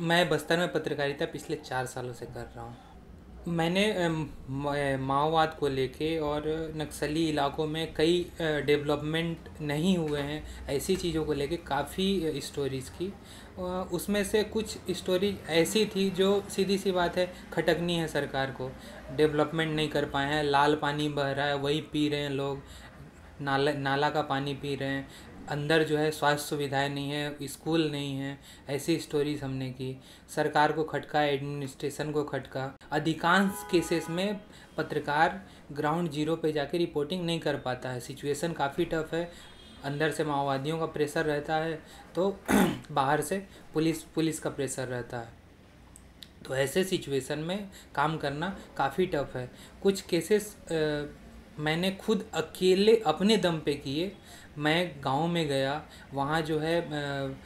मैं बस्तर में पत्रकारिता पिछले चार सालों से कर रहा हूँ मैंने माओवाद को लेके और नक्सली इलाकों में कई डेवलपमेंट नहीं हुए हैं ऐसी चीज़ों को लेके काफ़ी स्टोरीज़ की उसमें से कुछ स्टोरी ऐसी थी जो सीधी सी बात है खटकनी है सरकार को डेवलपमेंट नहीं कर पाए हैं लाल पानी बह रहा है वही पी रहे हैं लोग नाला नाला का पानी पी रहे हैं अंदर जो है स्वास्थ्य सुविधाएं नहीं है स्कूल नहीं है ऐसी स्टोरीज हमने की सरकार को खटका एडमिनिस्ट्रेशन को खटका अधिकांश केसेस में पत्रकार ग्राउंड जीरो पे जाके रिपोर्टिंग नहीं कर पाता है सिचुएशन काफ़ी टफ है अंदर से माओवादियों का प्रेशर रहता है तो बाहर से पुलिस पुलिस का प्रेशर रहता है तो ऐसे सिचुएशन में काम करना काफ़ी टफ है कुछ केसेस मैंने खुद अकेले अपने दम पे किए मैं गांव में गया वहाँ जो है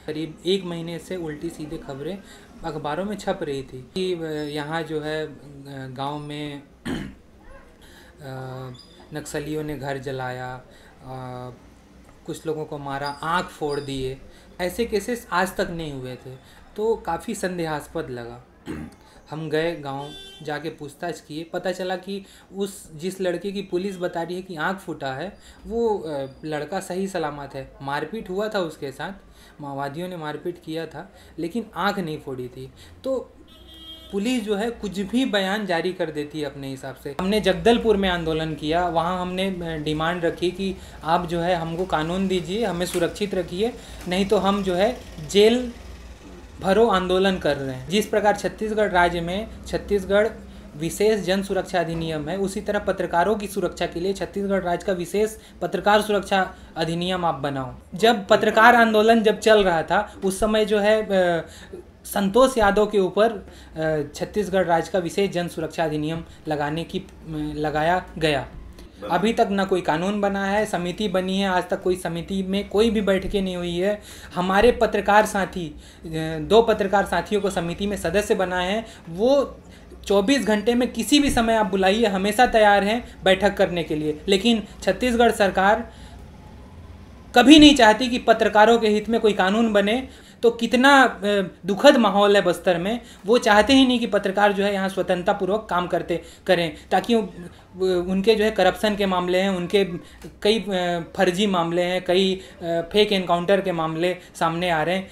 करीब एक महीने से उल्टी सीधे खबरें अखबारों में छप रही थी कि यहाँ जो है गांव में नक्सलियों ने घर जलाया कुछ लोगों को मारा आँख फोड़ दिए ऐसे केसेस आज तक नहीं हुए थे तो काफ़ी संदेहास्पद लगा हम गए गांव जाके पूछताछ किए पता चला कि उस जिस लड़के की पुलिस बता रही है कि आँख फूटा है वो लड़का सही सलामत है मारपीट हुआ था उसके साथ माओवादियों ने मारपीट किया था लेकिन आँख नहीं फोड़ी थी तो पुलिस जो है कुछ भी बयान जारी कर देती है अपने हिसाब से हमने जगदलपुर में आंदोलन किया वहाँ हमने डिमांड रखी कि आप जो है हमको कानून दीजिए हमें सुरक्षित रखिए नहीं तो हम जो है जेल भरो आंदोलन कर रहे हैं जिस प्रकार छत्तीसगढ़ राज्य में छत्तीसगढ़ विशेष जन सुरक्षा अधिनियम है उसी तरह पत्रकारों की सुरक्षा के लिए छत्तीसगढ़ राज्य का विशेष पत्रकार सुरक्षा अधिनियम आप बनाओ जब पत्रकार आंदोलन जब चल रहा था उस समय जो है संतोष यादव के ऊपर छत्तीसगढ़ राज्य का विशेष जन सुरक्षा अधिनियम लगाने की लगाया गया अभी तक ना कोई कानून बना है समिति बनी है आज तक कोई समिति में कोई भी बैठकें नहीं हुई है हमारे पत्रकार साथी दो पत्रकार साथियों को समिति में सदस्य बनाए हैं वो 24 घंटे में किसी भी समय आप बुलाइए हमेशा तैयार हैं बैठक करने के लिए लेकिन छत्तीसगढ़ सरकार कभी नहीं चाहती कि पत्रकारों के हित में कोई कानून बने तो कितना दुखद माहौल है बस्तर में वो चाहते ही नहीं कि पत्रकार जो है यहाँ स्वतंत्रतापूर्वक काम करते करें ताकि उनके जो है करप्शन के मामले हैं उनके कई फर्जी मामले हैं कई फेक एनकाउंटर के मामले सामने आ रहे हैं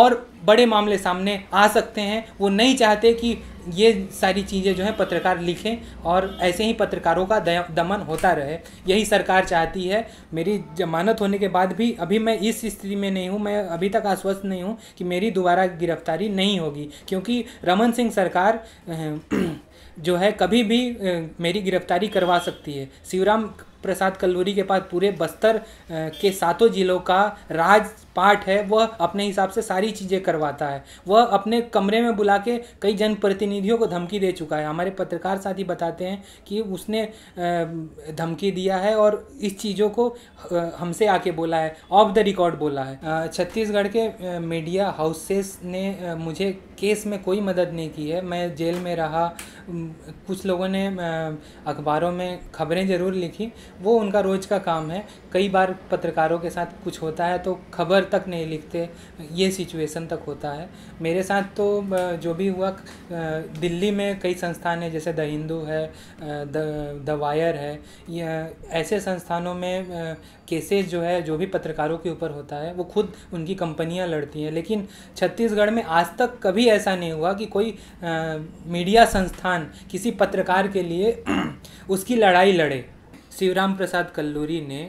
और बड़े मामले सामने आ सकते हैं वो नहीं चाहते कि ये सारी चीज़ें जो हैं पत्रकार लिखें और ऐसे ही पत्रकारों का दमन होता रहे यही सरकार चाहती है मेरी जमानत होने के बाद भी अभी मैं इस स्थिति में नहीं हूँ मैं अभी तक आश्वस्त नहीं हूँ कि मेरी दोबारा गिरफ्तारी नहीं होगी क्योंकि रमन सिंह सरकार जो है कभी भी मेरी गिरफ्तारी करवा सकती है शिवराम प्रसाद कल्लूरी के पास पूरे बस्तर के सातों जिलों का राज पार्ट है वह अपने हिसाब से सारी चीज़ें करवाता है वह अपने कमरे में बुला के कई जनप्रतिनिधियों को धमकी दे चुका है हमारे पत्रकार साथी बताते हैं कि उसने धमकी दिया है और इस चीज़ों को हमसे आके बोला है ऑफ द रिकॉर्ड बोला है छत्तीसगढ़ के मीडिया हाउसेस ने मुझे केस में कोई मदद नहीं की है मैं जेल में रहा कुछ लोगों ने अखबारों में खबरें ज़रूर लिखी वो उनका रोज़ का काम है कई बार पत्रकारों के साथ कुछ होता है तो खबर पेपर तक नहीं लिखते ये सिचुएशन तक होता है मेरे साथ तो जो भी हुआ दिल्ली में कई संस्थान हैं जैसे द हिंदू है द द वायर है या ऐसे संस्थानों में केसेस जो है जो भी पत्रकारों के ऊपर होता है वो खुद उनकी कंपनियां लड़ती हैं लेकिन छत्तीसगढ़ में आज तक कभी ऐसा नहीं हुआ कि कोई मीडिया संस्थान किसी पत्रकार के लिए उसकी लड़ाई लड़े शिवराम प्रसाद कल्लूरी ने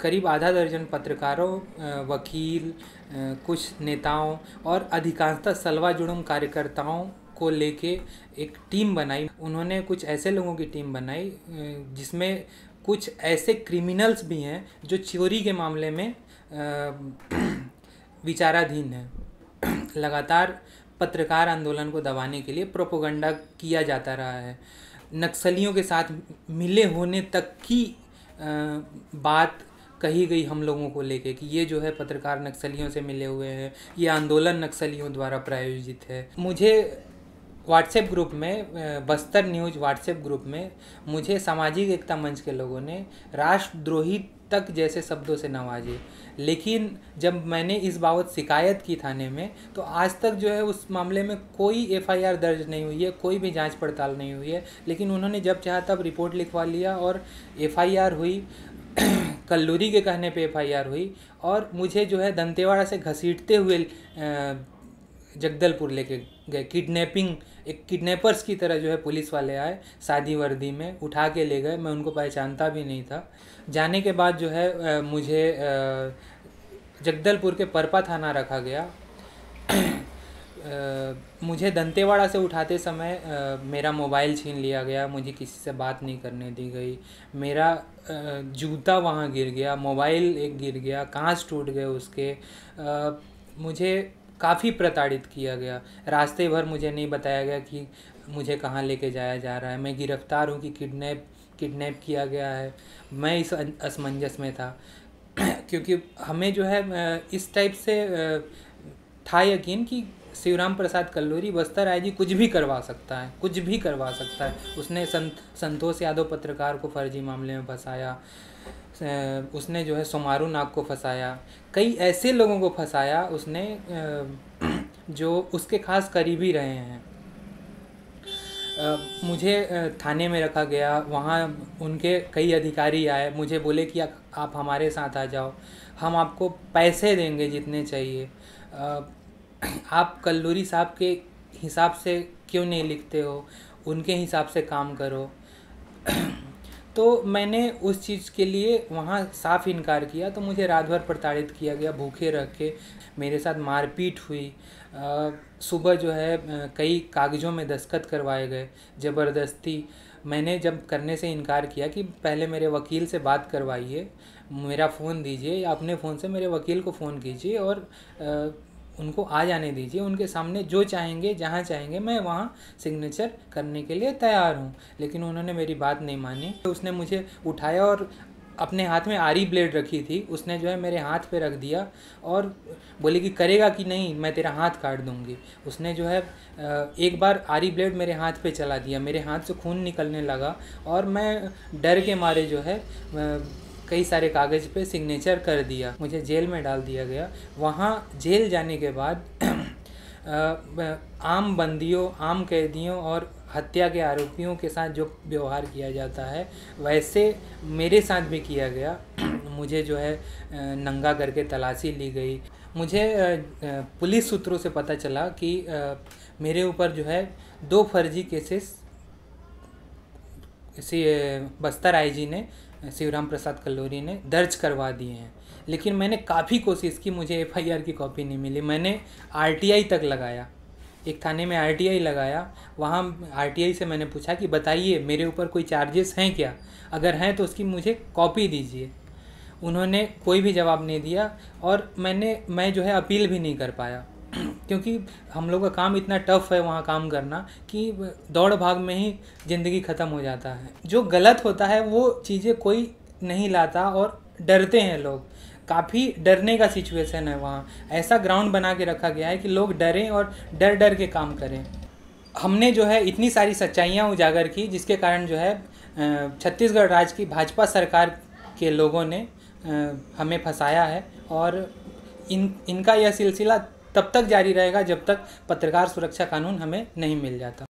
करीब आधा दर्जन पत्रकारों वकील कुछ नेताओं और अधिकांशतः सलवा जुड़म कार्यकर्ताओं को लेके एक टीम बनाई उन्होंने कुछ ऐसे लोगों की टीम बनाई जिसमें कुछ ऐसे क्रिमिनल्स भी हैं जो चोरी के मामले में विचाराधीन हैं लगातार पत्रकार आंदोलन को दबाने के लिए प्रोपोगंडा किया जाता रहा है नक्सलियों के साथ मिले होने तक की बात कही गई हम लोगों को लेके कि ये जो है पत्रकार नक्सलियों से मिले हुए हैं ये आंदोलन नक्सलियों द्वारा प्रायोजित है मुझे व्हाट्सएप ग्रुप में बस्तर न्यूज़ व्हाट्सएप ग्रुप में मुझे सामाजिक एकता मंच के लोगों ने राष्ट्रद्रोही तक जैसे शब्दों से नवाजे लेकिन जब मैंने इस बाबत शिकायत की थाने में तो आज तक जो है उस मामले में कोई एफआईआर दर्ज नहीं हुई है कोई भी जांच पड़ताल नहीं हुई है लेकिन उन्होंने जब चाहा तब रिपोर्ट लिखवा लिया और एफआईआर हुई कल्लूरी के कहने पे एफआईआर हुई और मुझे जो है दंतेवाड़ा से घसीटते हुए जगदलपुर लेके गए किडनैपिंग एक किडनैपर्स की तरह जो है पुलिस वाले आए शादी वर्दी में उठा के ले गए मैं उनको पहचानता भी नहीं था जाने के बाद जो है मुझे जगदलपुर के परपा थाना रखा गया मुझे दंतेवाड़ा से उठाते समय मेरा मोबाइल छीन लिया गया मुझे किसी से बात नहीं करने दी गई मेरा जूता वहाँ गिर गया मोबाइल एक गिर गया कांच टूट गए उसके मुझे काफ़ी प्रताड़ित किया गया रास्ते भर मुझे नहीं बताया गया कि मुझे कहाँ लेके जाया जा रहा है मैं गिरफ्तार हूँ कि किडनैप किडनैप किया गया है मैं इस अं, असमंजस में था क्योंकि हमें जो है इस टाइप से था यकीन कि शिवराम प्रसाद कल्लूरी बस्तर आई जी कुछ भी करवा सकता है कुछ भी करवा सकता है उसने संत संतोष यादव पत्रकार को फर्जी मामले में फंसाया उसने जो है सोमारू नाग को फंसाया कई ऐसे लोगों को फंसाया उसने जो उसके खास करीबी रहे हैं मुझे थाने में रखा गया वहाँ उनके कई अधिकारी आए मुझे बोले कि आप हमारे साथ आ जाओ हम आपको पैसे देंगे जितने चाहिए आप कल्लूरी साहब के हिसाब से क्यों नहीं लिखते हो उनके हिसाब से काम करो तो मैंने उस चीज़ के लिए वहाँ साफ इनकार किया तो मुझे रात भर प्रताड़ित किया गया भूखे रख के मेरे साथ मारपीट हुई सुबह जो है कई कागज़ों में दस्तखत करवाए गए ज़बरदस्ती मैंने जब करने से इनकार किया कि पहले मेरे वकील से बात करवाइए मेरा फ़ोन दीजिए या अपने फ़ोन से मेरे वकील को फ़ोन कीजिए और उनको आ जाने दीजिए उनके सामने जो चाहेंगे जहाँ चाहेंगे मैं वहाँ सिग्नेचर करने के लिए तैयार हूँ लेकिन उन्होंने मेरी बात नहीं मानी तो उसने मुझे उठाया और अपने हाथ में आरी ब्लेड रखी थी उसने जो है मेरे हाथ पे रख दिया और बोले कि करेगा कि नहीं मैं तेरा हाथ काट दूंगी उसने जो है एक बार आरी ब्लेड मेरे हाथ पे चला दिया मेरे हाथ से खून निकलने लगा और मैं डर के मारे जो है कई सारे कागज़ पे सिग्नेचर कर दिया मुझे जेल में डाल दिया गया वहाँ जेल जाने के बाद आम बंदियों आम कैदियों और हत्या के आरोपियों के साथ जो व्यवहार किया जाता है वैसे मेरे साथ भी किया गया मुझे जो है नंगा करके तलाशी ली गई मुझे पुलिस सूत्रों से पता चला कि मेरे ऊपर जो है दो फर्जी केसेस इसी बस्तर आईजी ने शिवराम प्रसाद कल्लोरी ने दर्ज करवा दिए हैं लेकिन मैंने काफ़ी कोशिश की मुझे एफ की कॉपी नहीं मिली मैंने आर तक लगाया एक थाने में आर लगाया वहाँ आर से मैंने पूछा कि बताइए मेरे ऊपर कोई चार्जेस हैं क्या अगर हैं तो उसकी मुझे कॉपी दीजिए उन्होंने कोई भी जवाब नहीं दिया और मैंने मैं जो है अपील भी नहीं कर पाया क्योंकि हम लोग का काम इतना टफ है वहाँ काम करना कि दौड़ भाग में ही ज़िंदगी ख़त्म हो जाता है जो गलत होता है वो चीज़ें कोई नहीं लाता और डरते हैं लोग काफ़ी डरने का सिचुएशन है वहाँ ऐसा ग्राउंड बना के रखा गया है कि लोग डरें और डर डर के काम करें हमने जो है इतनी सारी सच्चाइयाँ उजागर की जिसके कारण जो है छत्तीसगढ़ राज्य की भाजपा सरकार के लोगों ने हमें फंसाया है और इन इनका यह सिलसिला तब तक जारी रहेगा जब तक पत्रकार सुरक्षा कानून हमें नहीं मिल जाता